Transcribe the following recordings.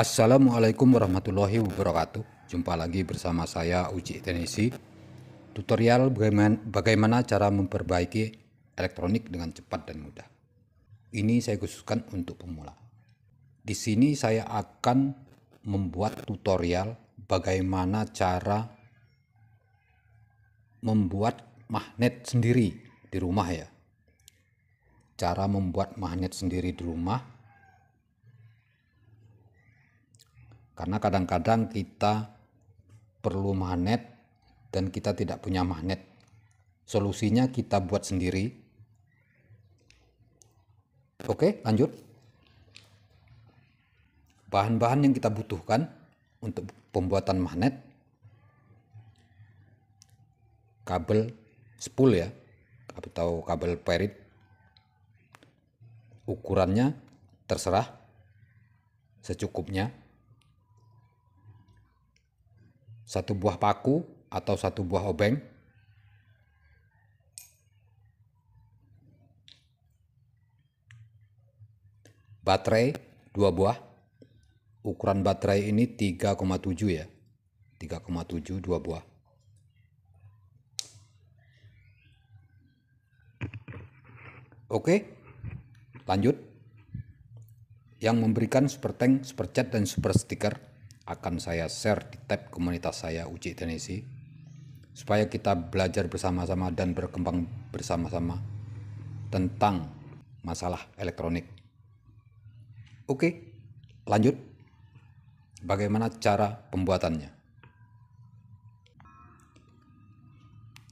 Assalamualaikum warahmatullahi wabarakatuh Jumpa lagi bersama saya Uji Tenisi Tutorial bagaimana, bagaimana cara memperbaiki elektronik dengan cepat dan mudah Ini saya khususkan untuk pemula Di sini saya akan membuat tutorial bagaimana cara membuat magnet sendiri di rumah ya Cara membuat magnet sendiri di rumah Karena kadang-kadang kita perlu magnet dan kita tidak punya magnet. Solusinya kita buat sendiri. Oke, lanjut. Bahan-bahan yang kita butuhkan untuk pembuatan magnet. Kabel spool ya, atau kabel perit. Ukurannya terserah secukupnya satu buah paku atau satu buah obeng. Baterai dua buah. Ukuran baterai ini 3,7 ya. 3,7 dua buah. Oke, lanjut. Yang memberikan super tank, super chat, dan super stiker akan saya share di tab komunitas saya Uji Tenisi supaya kita belajar bersama-sama dan berkembang bersama-sama tentang masalah elektronik. Oke, lanjut. Bagaimana cara pembuatannya?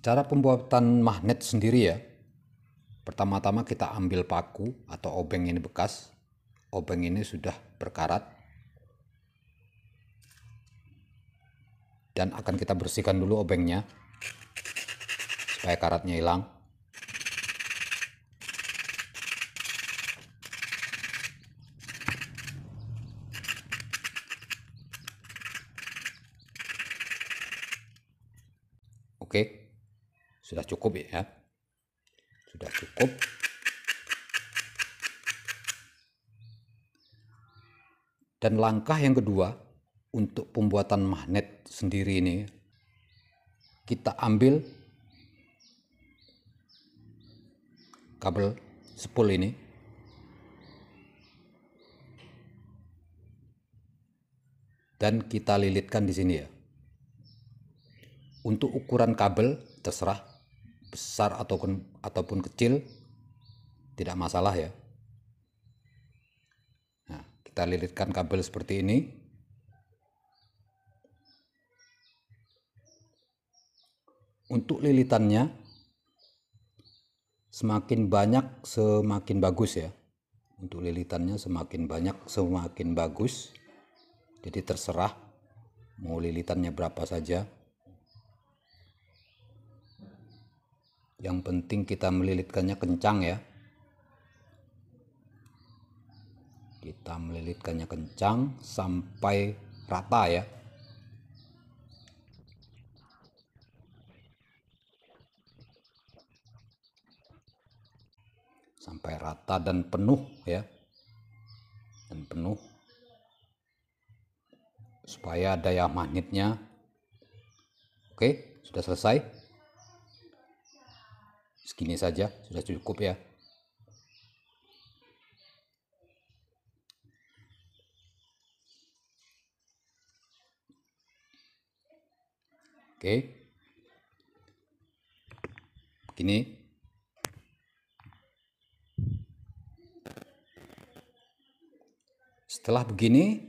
Cara pembuatan magnet sendiri ya. Pertama-tama kita ambil paku atau obeng ini bekas. Obeng ini sudah berkarat dan akan kita bersihkan dulu obengnya supaya karatnya hilang Oke, sudah cukup ya. Sudah cukup. Dan langkah yang kedua, untuk pembuatan magnet sendiri ini kita ambil kabel spool ini dan kita lilitkan di sini ya untuk ukuran kabel terserah besar ataupun ataupun kecil tidak masalah ya nah kita lilitkan kabel seperti ini untuk lilitannya semakin banyak semakin bagus ya untuk lilitannya semakin banyak semakin bagus jadi terserah mau lilitannya berapa saja yang penting kita melilitkannya kencang ya kita melilitkannya kencang sampai rata ya sampai rata dan penuh ya dan penuh supaya daya magnetnya oke sudah selesai segini saja sudah cukup ya oke begini Setelah begini,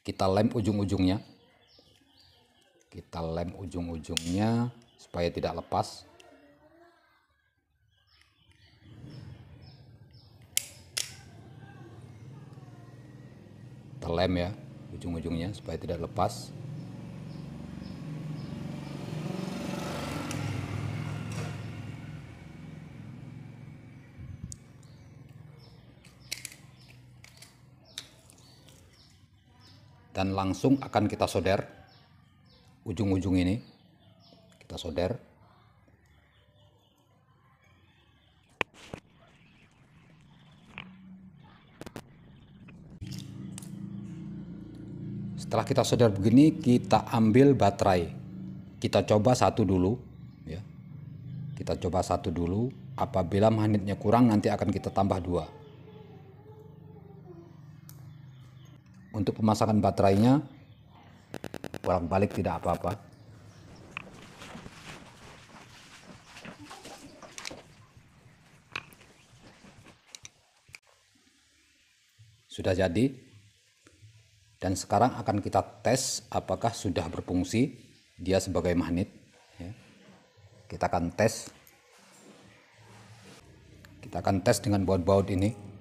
kita lem ujung-ujungnya. Kita lem ujung-ujungnya supaya tidak lepas. Kita lem ya ujung-ujungnya supaya tidak lepas. dan langsung akan kita solder ujung-ujung ini kita solder setelah kita solder begini kita ambil baterai kita coba satu dulu ya kita coba satu dulu apabila magnetnya kurang nanti akan kita tambah dua untuk pemasangan baterainya bolak balik tidak apa-apa sudah jadi dan sekarang akan kita tes apakah sudah berfungsi dia sebagai magnet ya. kita akan tes kita akan tes dengan baut-baut ini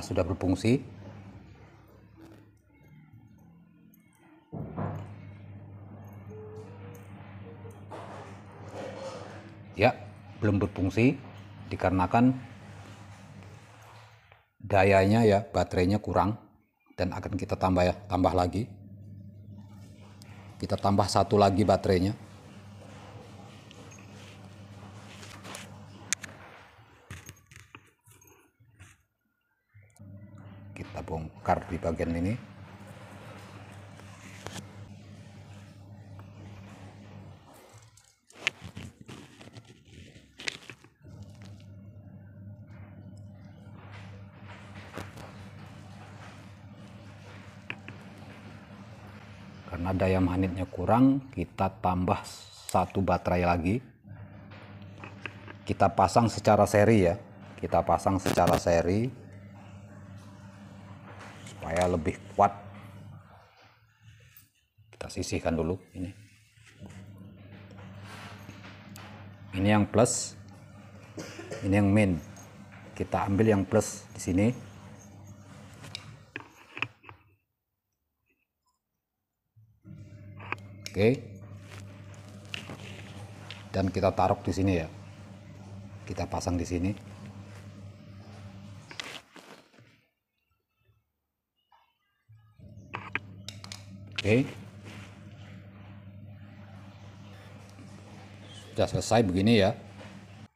apakah sudah berfungsi ya belum berfungsi dikarenakan dayanya ya baterainya kurang dan akan kita tambah ya tambah lagi kita tambah satu lagi baterainya kita bongkar di bagian ini karena daya magnetnya kurang kita tambah satu baterai lagi kita pasang secara seri ya kita pasang secara seri supaya lebih kuat kita sisihkan dulu ini ini yang plus ini yang min kita ambil yang plus di sini oke dan kita taruh di sini ya kita pasang di sini Oke. Sudah selesai begini ya.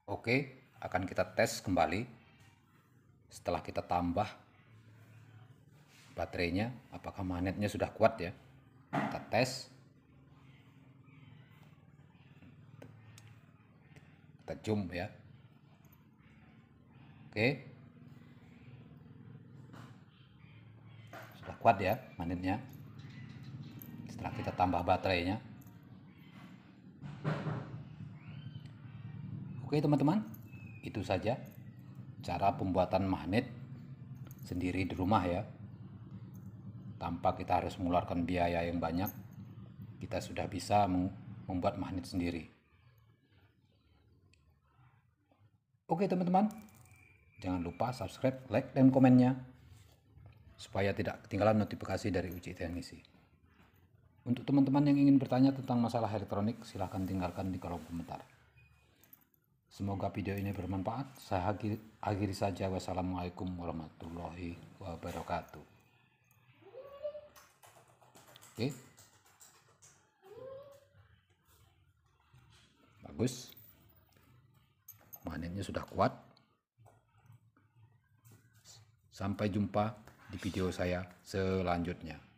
Oke, akan kita tes kembali. Setelah kita tambah baterainya, apakah magnetnya sudah kuat ya? Kita tes. Kita zoom ya. Oke. Sudah kuat ya magnetnya. Nah, kita tambah baterainya. Oke, teman-teman. Itu saja cara pembuatan magnet sendiri di rumah ya. Tanpa kita harus mengeluarkan biaya yang banyak, kita sudah bisa membuat magnet sendiri. Oke, teman-teman. Jangan lupa subscribe, like, dan komennya supaya tidak ketinggalan notifikasi dari uji teknisi. Untuk teman-teman yang ingin bertanya tentang masalah elektronik, silahkan tinggalkan di kolom komentar. Semoga video ini bermanfaat. Saya akhiri, akhiri saja. Wassalamualaikum warahmatullahi wabarakatuh. Oke. Bagus. Magnetnya sudah kuat. Sampai jumpa di video saya selanjutnya.